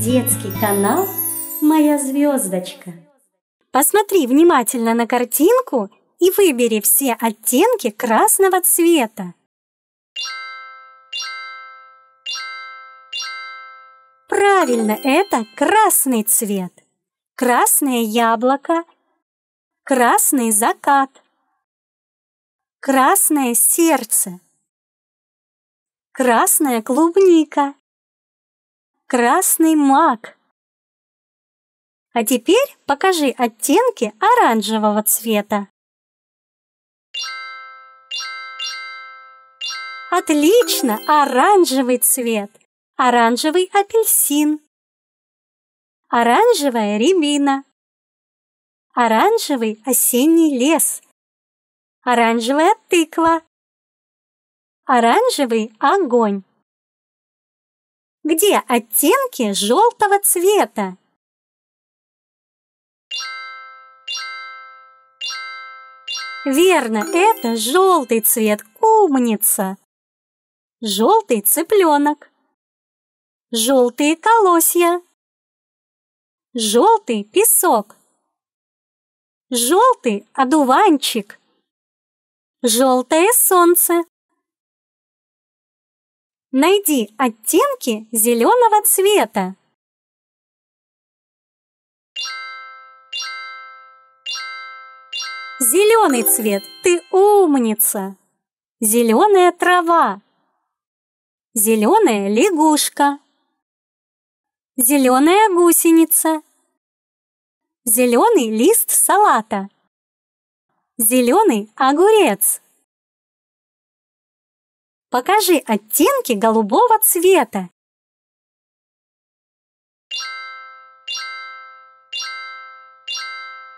детский канал «Моя звездочка». Посмотри внимательно на картинку и выбери все оттенки красного цвета. Правильно, это красный цвет. Красное яблоко, красный закат, красное сердце, красная клубника – красный мак. А теперь покажи оттенки оранжевого цвета. Отлично, оранжевый цвет. Оранжевый апельсин. Оранжевая рябина. Оранжевый осенний лес. Оранжевая тыква. Оранжевый огонь где оттенки желтого цвета. Верно, это желтый цвет, умница. Желтый цыпленок. Желтые колосья. Желтый песок. Желтый одуванчик. Желтое солнце. Найди оттенки зеленого цвета. Зеленый цвет, ты умница. Зеленая трава. Зеленая лягушка. Зеленая гусеница. Зеленый лист салата. Зеленый огурец. Покажи оттенки голубого цвета.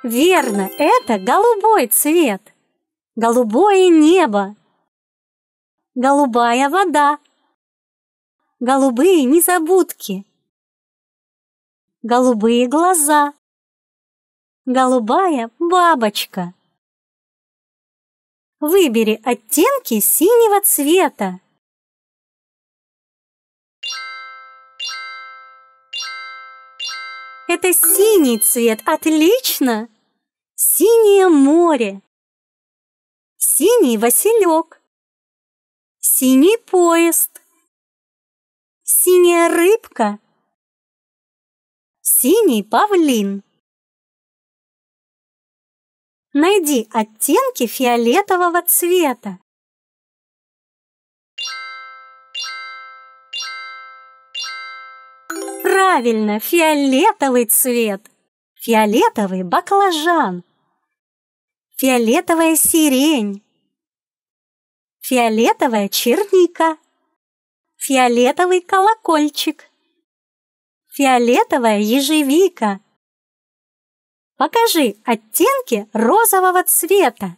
Верно, это голубой цвет. Голубое небо. Голубая вода. Голубые незабудки. Голубые глаза. Голубая бабочка. Выбери оттенки синего цвета. Это синий цвет, отлично! Синее море. Синий василек. Синий поезд. Синяя рыбка. Синий павлин. Найди оттенки фиолетового цвета. Правильно, фиолетовый цвет. Фиолетовый баклажан. Фиолетовая сирень. Фиолетовая черника. Фиолетовый колокольчик. Фиолетовая ежевика. Покажи оттенки розового цвета.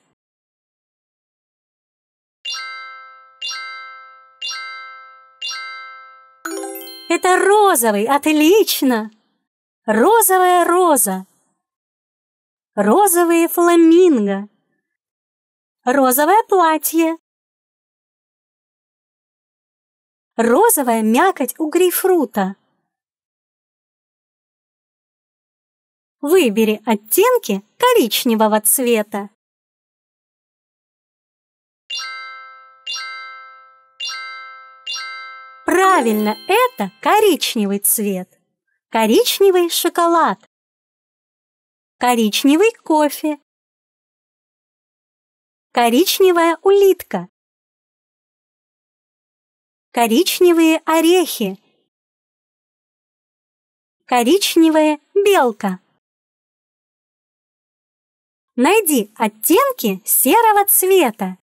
Это розовый, отлично! Розовая роза. Розовые фламинго. Розовое платье. Розовая мякоть у грейпфрута. Выбери оттенки коричневого цвета. Правильно, это коричневый цвет. Коричневый шоколад. Коричневый кофе. Коричневая улитка. Коричневые орехи. Коричневая белка. Найди оттенки серого цвета.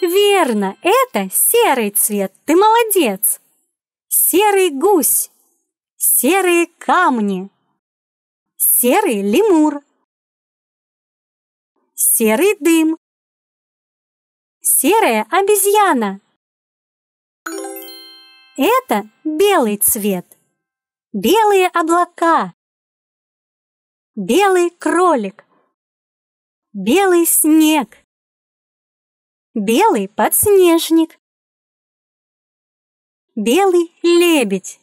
Верно, это серый цвет, ты молодец. Серый гусь, серые камни, серый лемур, серый дым, серая обезьяна. Это белый цвет. Белые облака. Белый кролик. Белый снег. Белый подснежник. Белый лебедь.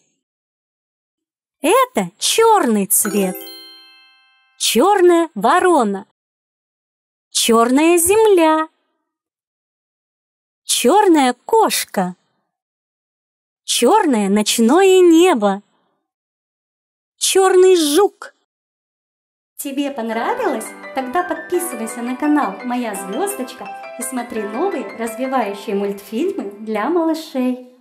Это черный цвет. Черная ворона. Черная земля. Черная кошка черное ночное небо. Черный жук. Тебе понравилось? Тогда подписывайся на канал «Моя звездочка» и смотри новые развивающие мультфильмы для малышей.